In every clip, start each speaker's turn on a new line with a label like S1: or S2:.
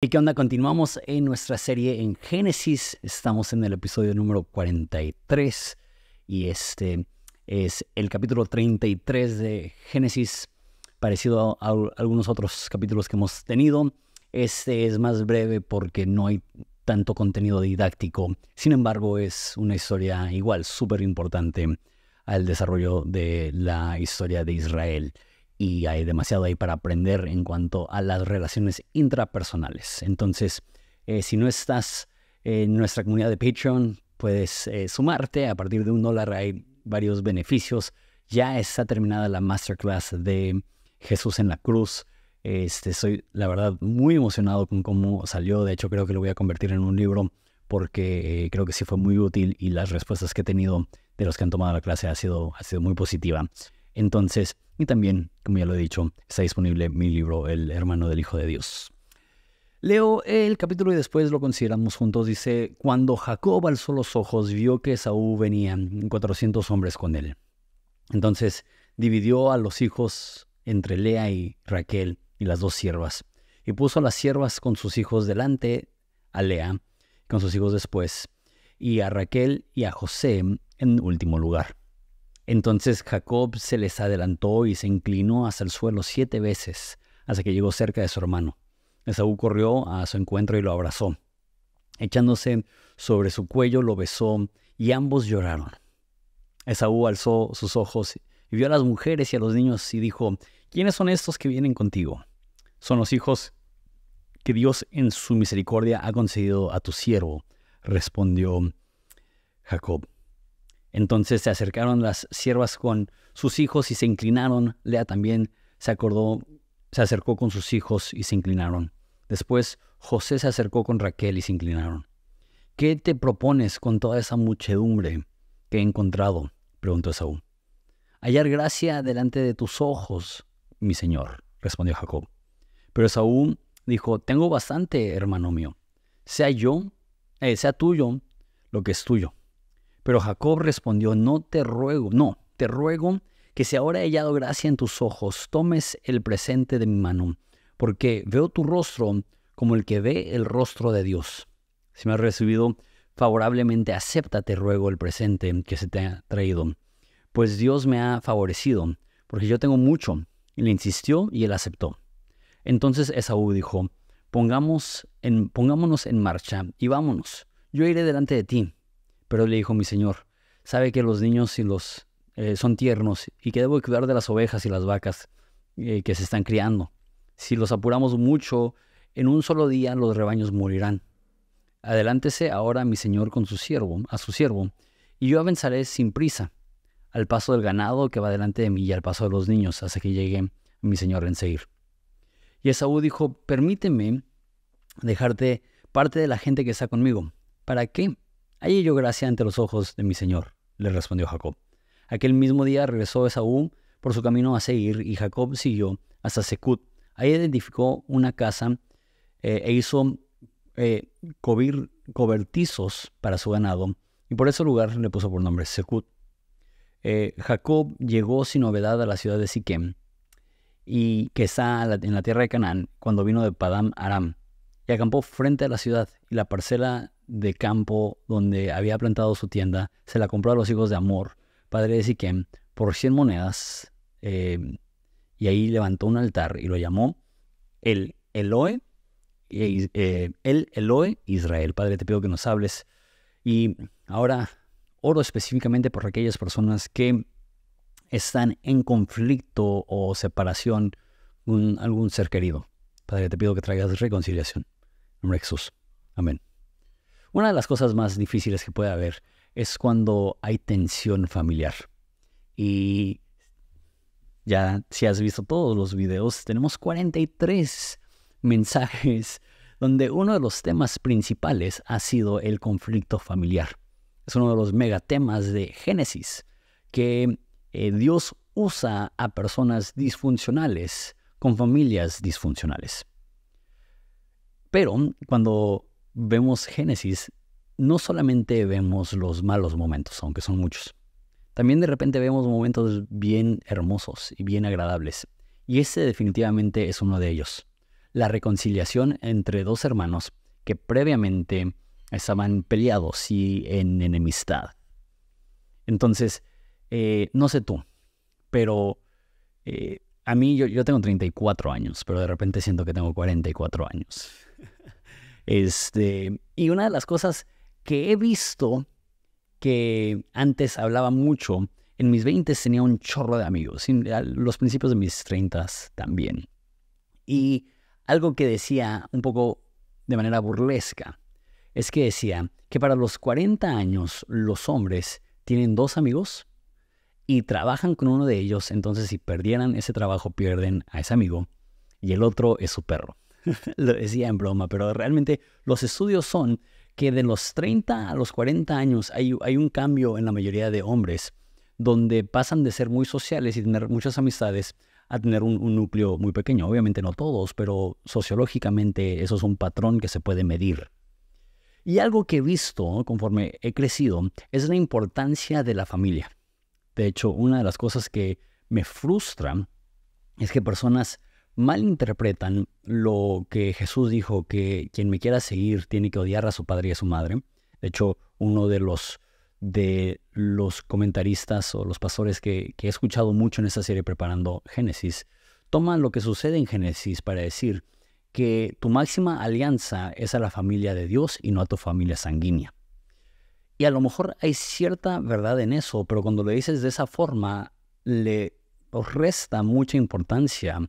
S1: ¿Y qué onda? Continuamos en nuestra serie en Génesis. Estamos en el episodio número 43 y este es el capítulo 33 de Génesis, parecido a, algunos otros capítulos que hemos tenido. Este es más breve porque no hay tanto contenido didáctico. Sin embargo, es una historia igual súper importante al desarrollo de la historia de Israel y hay demasiado ahí para aprender en cuanto a las relaciones intrapersonales. Entonces, eh, si no estás en nuestra comunidad de Patreon, puedes eh, sumarte. A partir de un dólar hay varios beneficios. Ya está terminada la masterclass de Jesús en la cruz. Este, soy, la verdad, muy emocionado con cómo salió. De hecho, creo que lo voy a convertir en un libro porque eh, creo que sí fue muy útil y las respuestas que he tenido de los que han tomado la clase ha sido, ha sido muy positiva. Entonces, y también, como ya lo he dicho, está disponible mi libro, El hermano del Hijo de Dios. Leo el capítulo y después lo consideramos juntos. Dice, cuando Jacob alzó los ojos, vio que Saúl venían 400 hombres con él. Entonces dividió a los hijos entre Lea y Raquel y las dos siervas. Y puso a las siervas con sus hijos delante, a Lea con sus hijos después, y a Raquel y a José en último lugar. Entonces Jacob se les adelantó y se inclinó hasta el suelo siete veces, hasta que llegó cerca de su hermano. Esaú corrió a su encuentro y lo abrazó. Echándose sobre su cuello lo besó y ambos lloraron. Esaú alzó sus ojos y vio a las mujeres y a los niños y dijo, ¿quiénes son estos que vienen contigo? Son los hijos que Dios en su misericordia ha concedido a tu siervo, respondió Jacob. Entonces se acercaron las siervas con sus hijos y se inclinaron. Lea también se acordó, se acercó con sus hijos y se inclinaron. Después José se acercó con Raquel y se inclinaron. ¿Qué te propones con toda esa muchedumbre que he encontrado? preguntó Saúl. Hallar gracia delante de tus ojos, mi señor, respondió Jacob. Pero Saúl dijo, tengo bastante, hermano mío. Sea yo, eh, sea tuyo lo que es tuyo. Pero Jacob respondió, no te ruego, no, te ruego que si ahora he hallado gracia en tus ojos, tomes el presente de mi mano, porque veo tu rostro como el que ve el rostro de Dios. Si me has recibido favorablemente, acepta, te ruego, el presente que se te ha traído, pues Dios me ha favorecido, porque yo tengo mucho. Y le insistió y él aceptó. Entonces Esaú dijo, Pongamos en, pongámonos en marcha y vámonos. Yo iré delante de ti pero le dijo, mi señor, sabe que los niños y los, eh, son tiernos y que debo cuidar de las ovejas y las vacas eh, que se están criando. Si los apuramos mucho, en un solo día los rebaños morirán. Adelántese ahora mi señor con su siervo, a su siervo, y yo avanzaré sin prisa, al paso del ganado que va delante de mí y al paso de los niños, hasta que llegue mi señor en seguir. Y Esaú dijo, permíteme dejarte parte de la gente que está conmigo. ¿Para qué? Allí yo gracia ante los ojos de mi señor, le respondió Jacob. Aquel mismo día regresó Esaú por su camino a seguir y Jacob siguió hasta Secut. Ahí identificó una casa eh, e hizo eh, cobertizos para su ganado y por ese lugar le puso por nombre Secut. Eh, Jacob llegó sin novedad a la ciudad de Siquem y que está en la tierra de Canaán cuando vino de Padam Aram y acampó frente a la ciudad y la parcela de campo donde había plantado su tienda, se la compró a los hijos de Amor, padre de Siquem, por 100 monedas, em, y ahí levantó un altar y lo llamó el Eloe, eh, el Eloe Israel. Padre, te pido que nos hables. Y ahora oro específicamente por aquellas personas que están en conflicto o separación con algún ser querido. Padre, te pido que traigas reconciliación. En Amén. Una de las cosas más difíciles que puede haber es cuando hay tensión familiar. Y ya si has visto todos los videos, tenemos 43 mensajes donde uno de los temas principales ha sido el conflicto familiar. Es uno de los megatemas de Génesis, que eh, Dios usa a personas disfuncionales con familias disfuncionales. Pero cuando vemos Génesis, no solamente vemos los malos momentos, aunque son muchos, también de repente vemos momentos bien hermosos y bien agradables. Y ese definitivamente es uno de ellos. La reconciliación entre dos hermanos que previamente estaban peleados y en enemistad. Entonces, eh, no sé tú, pero eh, a mí yo, yo tengo 34 años, pero de repente siento que tengo 44 años. Este, y una de las cosas que he visto que antes hablaba mucho, en mis 20 tenía un chorro de amigos, los principios de mis 30 también. Y algo que decía un poco de manera burlesca es que decía que para los 40 años los hombres tienen dos amigos y trabajan con uno de ellos, entonces si perdieran ese trabajo pierden a ese amigo y el otro es su perro. Lo decía en broma, pero realmente los estudios son que de los 30 a los 40 años hay, un cambio en la mayoría de hombres, donde pasan de ser muy sociales y tener muchas amistades a tener un, un núcleo muy pequeño. Obviamente no todos, pero sociológicamente eso es un patrón que se puede medir. Y algo que he visto conforme he crecido es la importancia de la familia. De hecho, una de las cosas que me frustra es que personas malinterpretan lo que Jesús dijo, que quien me quiera seguir tiene que odiar a su padre y a su madre. De hecho, uno de los, de los comentaristas o los pastores que, he escuchado mucho en esta serie preparando Génesis, toman lo que sucede en Génesis para decir que tu máxima alianza es a la familia de Dios y no a tu familia sanguínea. Y a lo mejor hay cierta verdad en eso, pero cuando lo dices de esa forma, le resta mucha importancia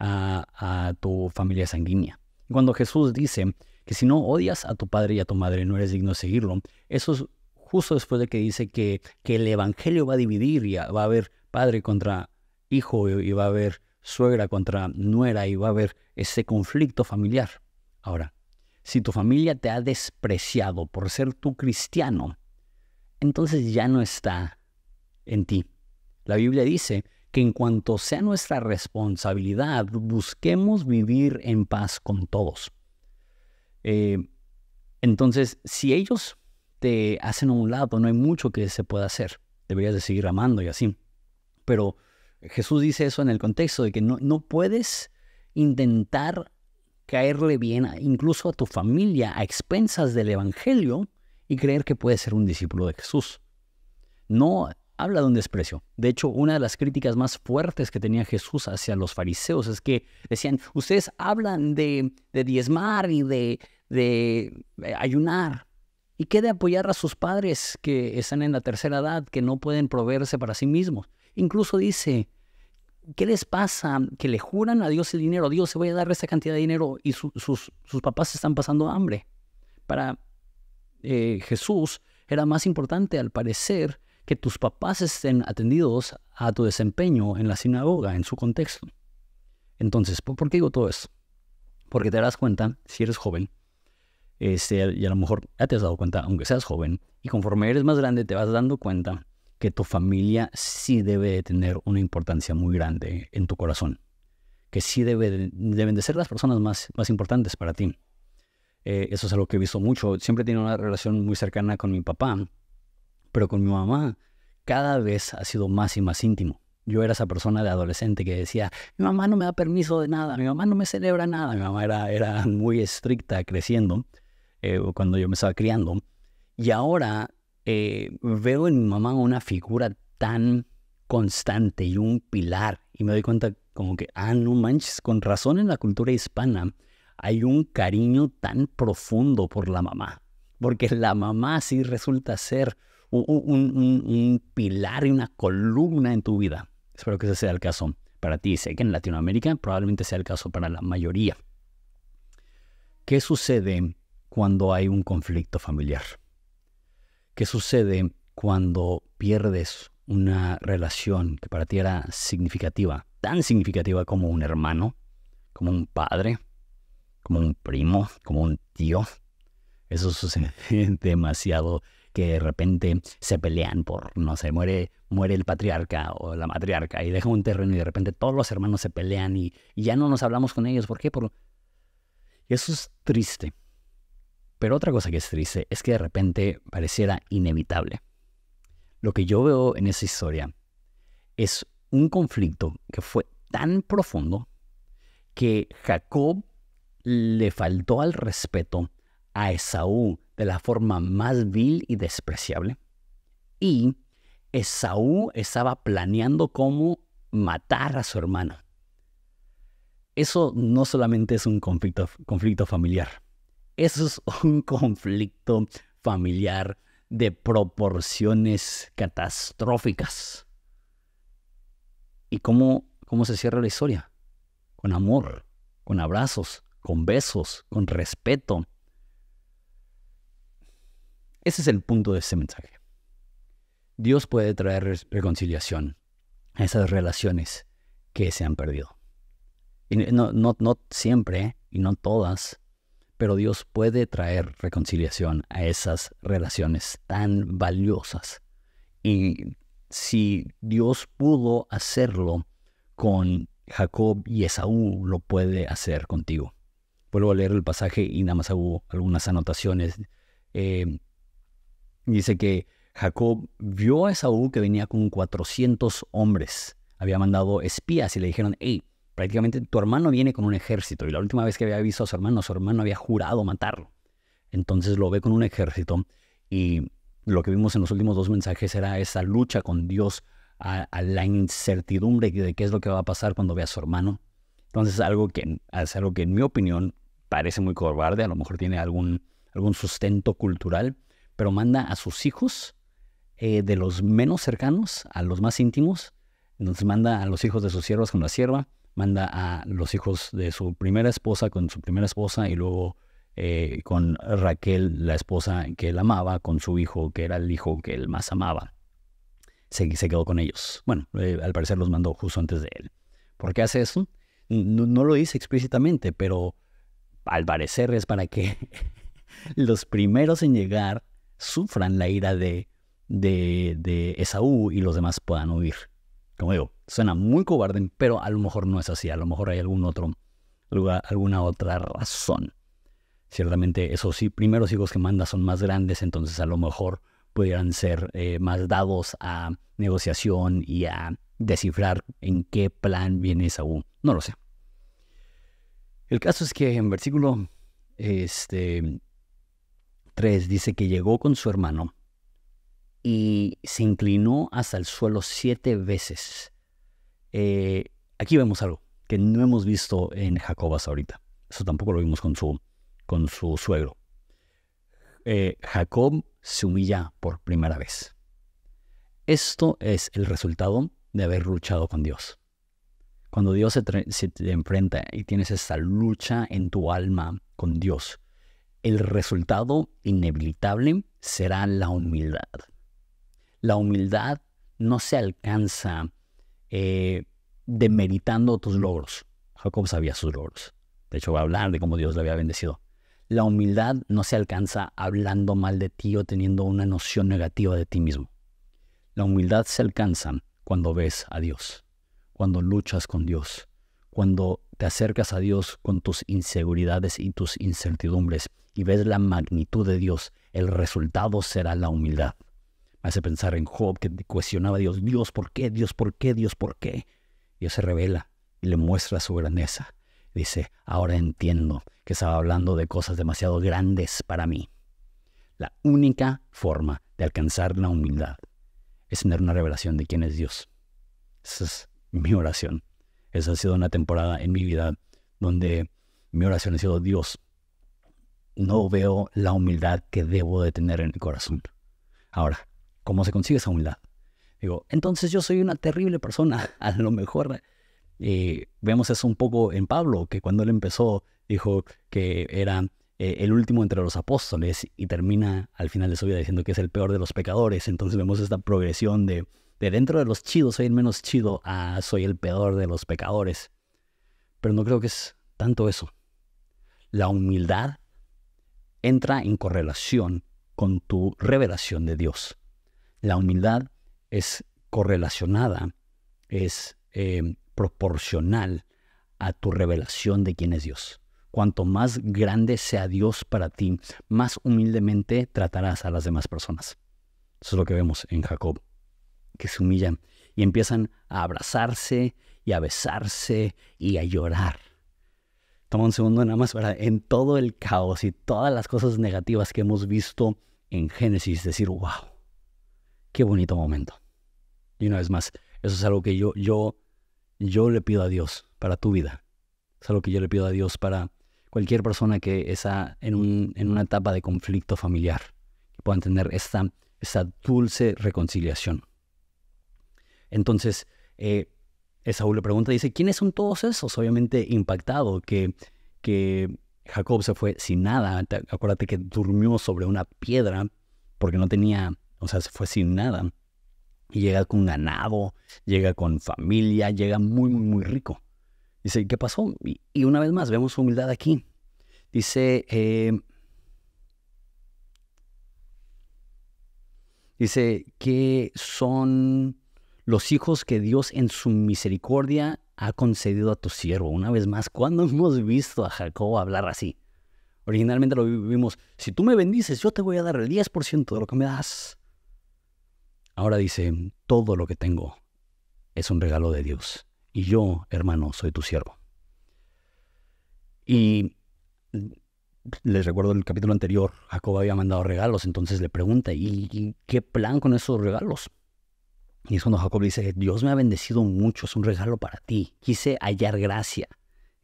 S1: a, tu familia sanguínea. Cuando Jesús dice que si no odias a tu padre y a tu madre no eres digno de seguirlo, eso es justo después de que dice que, que el Evangelio va a dividir y va a haber padre contra hijo y va a haber suegra contra nuera y va a haber ese conflicto familiar. Ahora, si tu familia te ha despreciado por ser tú cristiano, entonces ya no está en ti. La Biblia dice que en cuanto sea nuestra responsabilidad, busquemos vivir en paz con todos. Eh, entonces, si ellos te hacen a un lado, no hay mucho que se pueda hacer. Deberías de seguir amando y así. Pero Jesús dice eso en el contexto de que no, no puedes intentar caerle bien incluso a tu familia a expensas del Evangelio y creer que puedes ser un discípulo de Jesús. No, habla de un desprecio. De hecho, una de las críticas más fuertes que tenía Jesús hacia los fariseos es que decían, ustedes hablan de, diezmar y de, de eh, ayunar, y qué de apoyar a sus padres que están en la tercera edad, que no pueden proveerse para sí mismos. Incluso dice, ¿qué les pasa? Que le juran a Dios el dinero, Dios se voy a dar esta cantidad de dinero y sus, papás están pasando hambre. Para eh, Jesús era más importante, al parecer, que tus papás estén atendidos a tu desempeño en la sinagoga, en su contexto. Entonces, ¿por qué digo todo eso? Porque te darás cuenta, si eres joven, este, y a lo mejor ya te has dado cuenta, aunque seas joven, y conforme eres más grande te vas dando cuenta que tu familia sí debe de tener una importancia muy grande en tu corazón, que sí deben de ser las personas más, importantes para ti. Eh, eso es algo que he visto mucho. Siempre he tenido una relación muy cercana con mi papá, pero con mi mamá cada vez ha sido más y más íntimo. Yo era esa persona de adolescente que decía, mi mamá no me da permiso de nada, mi mamá no me celebra nada, mi mamá era, muy estricta creciendo, eh, cuando yo me estaba criando. Y ahora eh, veo en mi mamá una figura tan constante y un pilar. Y me doy cuenta como que, ah, no manches, con razón en la cultura hispana hay un cariño tan profundo por la mamá. Porque la mamá sí resulta ser un, pilar y una columna en tu vida. Espero que ese sea el caso para ti. Sé que en Latinoamérica probablemente sea el caso para la mayoría. ¿Qué sucede cuando hay un conflicto familiar? ¿Qué sucede cuando pierdes una relación que para ti era significativa, tan significativa como un hermano, como un padre, como un primo, como un tío? Eso sucede demasiado que de repente se pelean por, no sé, muere, muere el patriarca o la matriarca y deja un terreno y de repente todos los hermanos se pelean y, ya no nos hablamos con ellos. ¿Por qué? Por... Eso es triste. Pero otra cosa que es triste es que de repente pareciera inevitable. Lo que yo veo en esa historia es un conflicto que fue tan profundo que Jacob le faltó al respeto a Esaú de la forma más vil y despreciable. Y Esaú estaba planeando cómo matar a su hermana Eso no solamente es un conflicto, conflicto familiar, eso es un conflicto familiar de proporciones catastróficas. ¿Y cómo, cómo se cierra la historia? Con amor, con abrazos, con besos, con respeto, ese es el punto de este mensaje. Dios puede traer reconciliación a esas relaciones que se han perdido. no, siempre y no todas, pero Dios puede traer reconciliación a esas relaciones tan valiosas. Y si Dios pudo hacerlo con Jacob y Esaú, lo puede hacer contigo. Vuelvo a leer el pasaje y nada más hago algunas anotaciones. Eh, Dice que Jacob vio a Esaú que venía con 400 hombres. Había mandado espías y le dijeron, hey, prácticamente tu hermano viene con un ejército. Y la última vez que había visto a su hermano, su hermano había jurado matarlo. Entonces lo ve con un ejército y lo que vimos en los últimos dos mensajes era esa lucha con Dios, a, la incertidumbre de qué es lo que va a pasar cuando vea a su hermano. Entonces algo que, es algo que en mi opinión parece muy cobarde, a lo mejor tiene algún, algún sustento cultural, pero manda a sus hijos eh, de los menos cercanos a los más íntimos. Entonces manda a los hijos de sus siervas con la sierva, manda a los hijos de su primera esposa con su primera esposa y luego eh, con Raquel, la esposa que él amaba, con su hijo, que era el hijo que él más amaba. Se, quedó con ellos. Bueno, eh, al parecer los mandó justo antes de él. ¿Por qué hace eso? no lo dice explícitamente, pero al parecer es para que los primeros en llegar sufran la ira de, de, de Esaú y los demás puedan huir. Como digo, suena muy cobarde, pero a lo mejor no es así, a lo mejor hay algún otro lugar, alguna otra razón. Ciertamente, eso sí, primeros hijos que manda son más grandes, entonces a lo mejor pudieran ser eh, más dados a negociación y a descifrar en qué plan viene Esaú. No lo sé. El caso es que en versículo este, dice que llegó con su hermano y se inclinó hasta el suelo siete veces. Eh, aquí vemos algo que no hemos visto en Jacobas ahorita. Eso tampoco lo vimos con su, con su suegro. Eh, Jacob se humilla por primera vez. Esto es el resultado de haber luchado con Dios. Cuando Dios se, se te enfrenta y tienes esta lucha en tu alma con Dios, el resultado inevitable será la humildad. La humildad no se alcanza eh, demeritando tus logros. Jacob sabía sus logros. De hecho, va a hablar de cómo Dios le había bendecido. La humildad no se alcanza hablando mal de ti o teniendo una noción negativa de ti mismo. La humildad se alcanza cuando ves a Dios, cuando luchas con Dios, cuando te acercas a Dios con tus inseguridades y tus incertidumbres y ves la magnitud de Dios, el resultado será la humildad. Me hace pensar en Job que cuestionaba a Dios, Dios, ¿por qué? Dios, ¿por qué? Dios, ¿por qué? Dios se revela y le muestra su grandeza. Dice, ahora entiendo que estaba hablando de cosas demasiado grandes para mí. La única forma de alcanzar la humildad es tener una revelación de quién es Dios. Esa es mi oración. Esa ha sido una temporada en mi vida donde mi oración ha sido Dios, no veo la humildad que debo de tener en el corazón. Ahora, ¿cómo se consigue esa humildad? Digo, entonces yo soy una terrible persona, a lo mejor. Eh, vemos eso un poco en Pablo, que cuando él empezó dijo que era eh, el último entre los apóstoles y termina al final de su vida diciendo que es el peor de los pecadores. Entonces vemos esta progresión de, de dentro de los chidos soy el menos chido a soy el peor de los pecadores. Pero no creo que es tanto eso. La humildad entra en correlación con tu revelación de Dios. La humildad es correlacionada, es eh, proporcional a tu revelación de quién es Dios. Cuanto más grande sea Dios para ti, más humildemente tratarás a las demás personas. Eso es lo que vemos en Jacob, que se humillan y empiezan a abrazarse y a besarse y a llorar toma un segundo nada más, para, En todo el caos y todas las cosas negativas que hemos visto en Génesis, decir, wow, qué bonito momento. Y una vez más, eso es algo que yo, yo, yo le pido a Dios para tu vida. Es algo que yo le pido a Dios para cualquier persona que está en, un, en una etapa de conflicto familiar, que puedan tener esta, esta dulce reconciliación. Entonces, eh, esa le pregunta, dice, ¿quiénes son todos esos? Obviamente impactado, que, que Jacob se fue sin nada. Acuérdate que durmió sobre una piedra porque no tenía, o sea, se fue sin nada. Y llega con ganado, llega con familia, llega muy, muy, muy rico. Dice, ¿qué pasó? Y, una vez más, vemos humildad aquí. Dice, eh, dice que son los hijos que Dios en su misericordia ha concedido a tu siervo. Una vez más, ¿cuándo hemos visto a Jacob hablar así? Originalmente lo vivimos, si tú me bendices, yo te voy a dar el 10% de lo que me das. Ahora dice, todo lo que tengo es un regalo de Dios. Y yo, hermano, soy tu siervo. Y les recuerdo el capítulo anterior, Jacob había mandado regalos, entonces le pregunta, ¿y qué plan con esos regalos? Y es cuando Jacob dice, Dios me ha bendecido mucho, es un regalo para ti. Quise hallar gracia,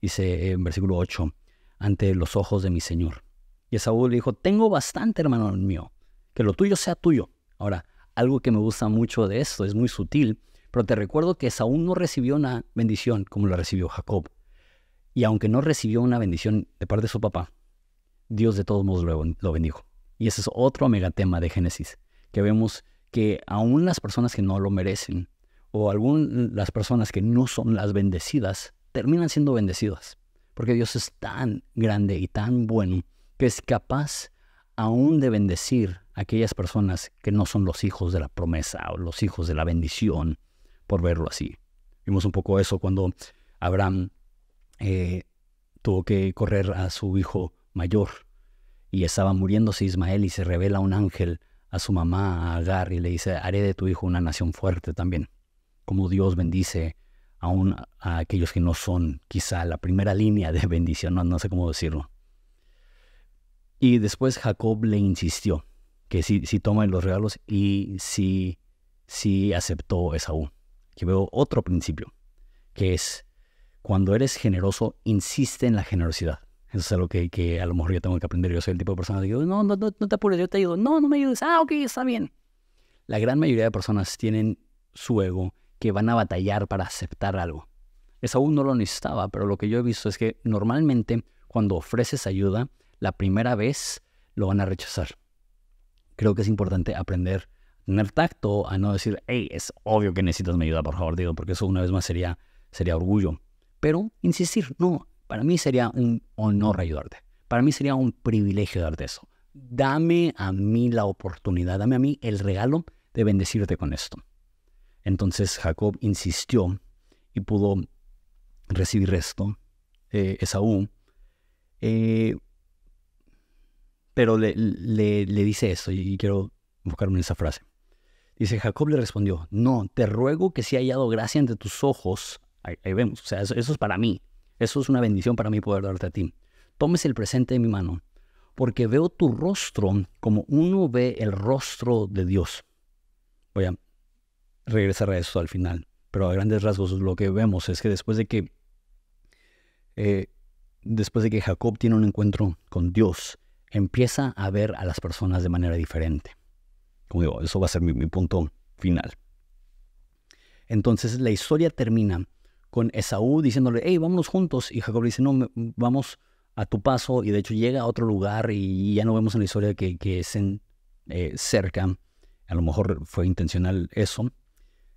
S1: dice en eh, versículo 8, ante los ojos de mi Señor. Y Saúl le dijo, tengo bastante, hermano mío, que lo tuyo sea tuyo. Ahora, algo que me gusta mucho de esto, es muy sutil, pero te recuerdo que Saúl no recibió una bendición como la recibió Jacob. Y aunque no recibió una bendición de parte de su papá, Dios de todos modos lo bendijo. Y ese es otro megatema de Génesis, que vemos que aún las personas que no lo merecen o algunas las personas que no son las bendecidas terminan siendo bendecidas. Porque Dios es tan grande y tan bueno que es capaz aún de bendecir aquellas personas que no son los hijos de la promesa o los hijos de la bendición, por verlo así. Vimos un poco eso cuando Abraham eh, tuvo que correr a su hijo mayor y estaba muriéndose Ismael y se revela un ángel a su mamá, a Agar, y le dice, haré de tu hijo una nación fuerte también, como Dios bendice aún a aquellos que no son quizá la primera línea de bendición, no, sé cómo decirlo. Y después Jacob le insistió que sí, si toma los regalos y sí, si aceptó Esaú. que veo otro principio, que es, cuando eres generoso, insiste en la generosidad. Eso es algo que, que, a lo mejor yo tengo que aprender. Yo soy el tipo de persona que digo, no, no, te apures, yo te ayudo. No, no me ayudes. Ah, ok, está bien. La gran mayoría de personas tienen su ego que van a batallar para aceptar algo. Eso aún no lo necesitaba, pero lo que yo he visto es que normalmente cuando ofreces ayuda, la primera vez lo van a rechazar. Creo que es importante aprender a tener tacto, a no decir, hey, es obvio que necesitas mi ayuda, por favor, digo, porque eso una vez más sería, sería orgullo. Pero insistir, no, para mí sería un honor ayudarte. Para mí sería un privilegio darte eso. Dame a mí la oportunidad, dame a mí el regalo de bendecirte con esto. Entonces Jacob insistió y pudo recibir esto, eh, Esaú. Eh, pero le, dice esto y quiero enfocarme en esa frase. Dice, Jacob le respondió, no, te ruego que si haya hallado gracia ante tus ojos, ahí, vemos, o sea, eso, es para mí, eso es una bendición para mí poder darte a ti. Tómese el presente de mi mano, porque veo tu rostro como uno ve el rostro de Dios. Voy a regresar a eso al final, pero a grandes rasgos lo que vemos es que después de que eh, después de que Jacob tiene un encuentro con Dios, empieza a ver a las personas de manera diferente. Como digo, eso va a ser mi punto final. Entonces la historia termina con Esaú diciéndole, hey, vámonos juntos. Y Jacob dice, no, vamos a tu paso. Y de hecho llega a otro lugar y ya no vemos en la historia que, que estén eh, cerca. A lo mejor fue intencional eso.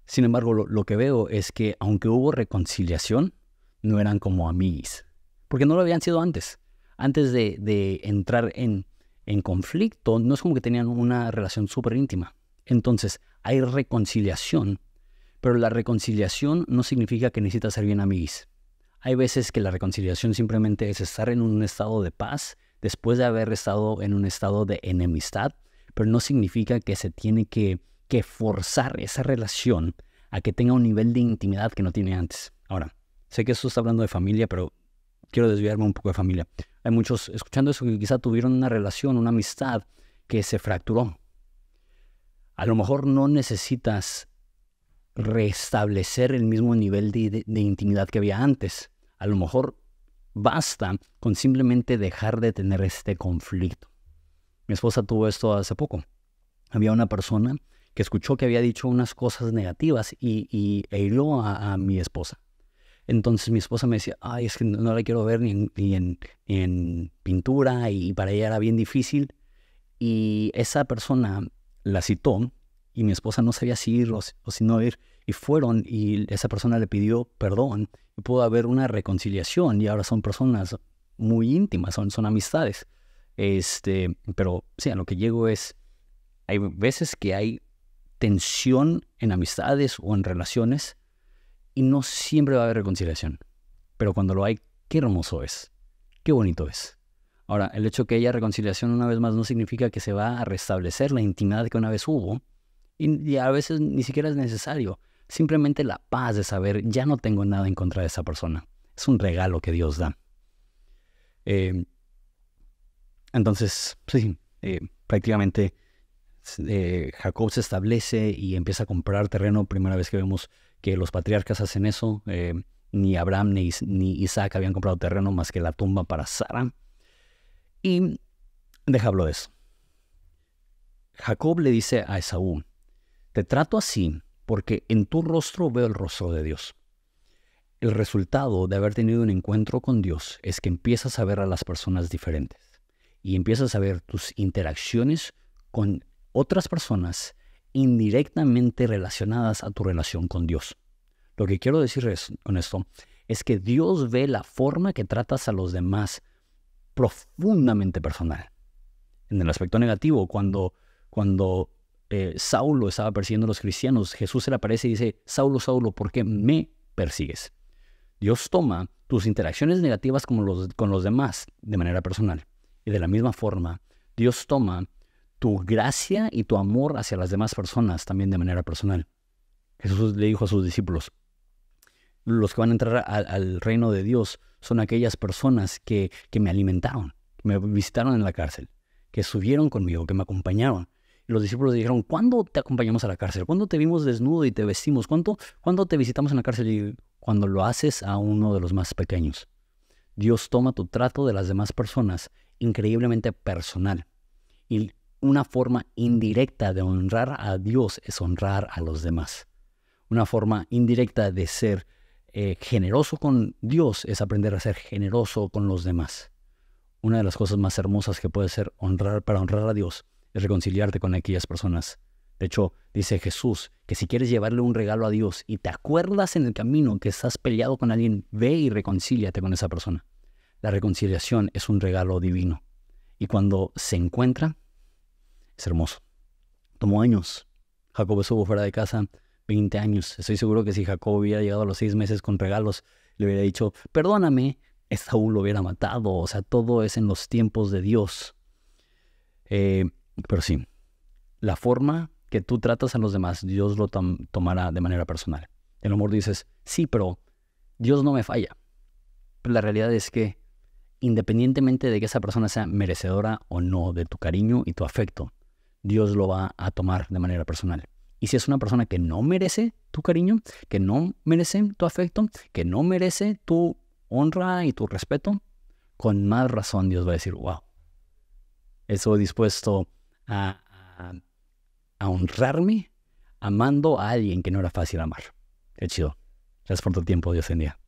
S1: Sin embargo, lo, que veo es que aunque hubo reconciliación, no eran como amigos, porque no lo habían sido antes. Antes de, entrar en, en conflicto, no es como que tenían una relación súper íntima. Entonces, hay reconciliación pero la reconciliación no significa que necesitas ser bien amiguis. Hay veces que la reconciliación simplemente es estar en un estado de paz después de haber estado en un estado de enemistad, pero no significa que se tiene que, que forzar esa relación a que tenga un nivel de intimidad que no tiene antes. Ahora, sé que esto está hablando de familia, pero quiero desviarme un poco de familia. Hay muchos escuchando eso que quizá tuvieron una relación, una amistad que se fracturó. A lo mejor no necesitas restablecer el mismo nivel de, intimidad que había antes. A lo mejor basta con simplemente dejar de tener este conflicto. Mi esposa tuvo esto hace poco. Había una persona que escuchó que había dicho unas cosas negativas y, y e hirió a, mi esposa. Entonces mi esposa me decía, ay, es que no, la quiero ver ni en, pintura y para ella era bien difícil. Y esa persona la citó y mi esposa no sabía si ir o si no ir y fueron y esa persona le pidió perdón y pudo haber una reconciliación y ahora son personas muy íntimas, son, son amistades. Este, pero sí, a lo que llego es, hay veces que hay tensión en amistades o en relaciones y no siempre va a haber reconciliación. Pero cuando lo hay, qué hermoso es, qué bonito es. Ahora, el hecho que haya reconciliación una vez más no significa que se va a restablecer la intimidad que una vez hubo y a veces ni siquiera es necesario simplemente la paz de saber, ya no tengo nada en contra de esa persona. Es un regalo que Dios da. Eh, entonces, sí, eh, prácticamente eh, Jacob se establece y empieza a comprar terreno. Primera vez que vemos que los patriarcas hacen eso. ni Abraham ni, ni Isaac habían comprado terreno más que la tumba para Sara. Y déjalo de eso. Jacob le dice a Esaú, te trato así porque en tu rostro veo el rostro de Dios. El resultado de haber tenido un encuentro con Dios es que empiezas a ver a las personas diferentes y empiezas a ver tus interacciones con otras personas indirectamente relacionadas a tu relación con Dios. Lo que quiero decir es, con es que Dios ve la forma que tratas a los demás profundamente personal. En el aspecto negativo, cuando, cuando eh, Saulo estaba persiguiendo a los cristianos, Jesús se le aparece y dice, Saulo, Saulo, ¿por qué me persigues? Dios toma tus interacciones negativas con los, con los demás de manera personal. Y de la misma forma, Dios toma tu gracia y tu amor hacia las demás personas también de manera personal. Jesús le dijo a sus discípulos, los que van a entrar al reino de Dios son aquellas personas que, que me alimentaron, que me visitaron en la cárcel, que subieron conmigo, que me acompañaron, los discípulos dijeron, ¿cuándo te acompañamos a la cárcel? ¿Cuándo te vimos desnudo y te vestimos? ¿Cuándo, te visitamos en la cárcel? Y cuando lo haces a uno de los más pequeños. Dios toma tu trato de las demás personas increíblemente personal. Y una forma indirecta de honrar a Dios es honrar a los demás. Una forma indirecta de ser eh, generoso con Dios es aprender a ser generoso con los demás. Una de las cosas más hermosas que puede ser honrar para honrar a Dios es reconciliarte con aquellas personas. De hecho, dice Jesús que si quieres llevarle un regalo a Dios y te acuerdas en el camino que estás peleado con alguien, ve y reconcíliate con esa persona. La reconciliación es un regalo divino. Y cuando se encuentra, es hermoso. Tomó años. Jacob estuvo fuera de casa 20 años. Estoy seguro que si Jacob hubiera llegado a los seis meses con regalos, le hubiera dicho, perdóname, Saúl lo hubiera matado. O sea, todo es en los tiempos de Dios. Eh, pero sí, la forma que tú tratas a los demás, Dios lo tomará de manera personal. El amor dices, sí, pero Dios no me falla. Pero la realidad es que independientemente de que esa persona sea merecedora o no de tu cariño y tu afecto, Dios lo va a tomar de manera personal. Y si es una persona que no merece tu cariño, que no merece tu afecto, que no merece tu honra y tu respeto, con más razón Dios va a decir, wow, estoy dispuesto a, honrarme amando a alguien que no era fácil amar. Qué chido. Gracias por tu tiempo, Dios en día.